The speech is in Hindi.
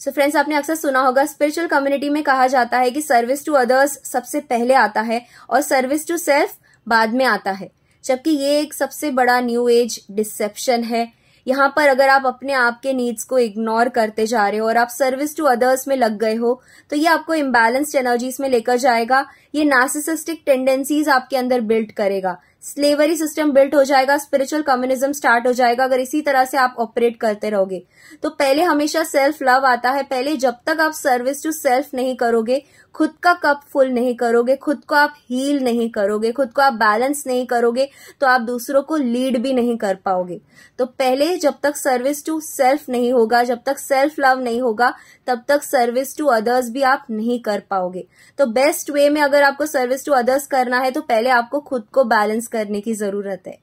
सो so फ्रेंड्स आपने अक्सर सुना होगा स्पिरिचुअल कम्युनिटी में कहा जाता है कि सर्विस टू अदर्स सबसे पहले आता है और सर्विस टू सेल्फ बाद में आता है जबकि ये एक सबसे बड़ा न्यू एज डिसेप्शन है यहाँ पर अगर आप अपने आप के नीड्स को इग्नोर करते जा रहे हो और आप सर्विस टू अदर्स में लग गए हो तो ये आपको इम्बेलेंस्ड एनर्जीज में लेकर जाएगा ये नासिसिस्टिक टेंडेंसीज आपके अंदर बिल्ड करेगा स्लेवरी सिस्टम बिल्ट हो जाएगा स्पिरिचुअल कम्युनिज्म स्टार्ट हो जाएगा अगर इसी तरह से आप ऑपरेट करते रहोगे तो पहले हमेशा सेल्फ लव आता है पहले जब तक आप सर्विस टू सेल्फ नहीं करोगे खुद का कप फुल नहीं करोगे खुद को आप हील नहीं करोगे खुद को आप बैलेंस नहीं करोगे तो आप दूसरों को लीड भी नहीं कर पाओगे तो पहले जब तक सर्विस टू सेल्फ नहीं होगा जब तक सेल्फ लव नहीं होगा तब तक सर्विस टू अदर्स भी आप नहीं कर पाओगे तो बेस्ट वे में अगर आपको सर्विस टू अदर्स करना है तो पहले आपको खुद को बैलेंस करने की ज़रूरत है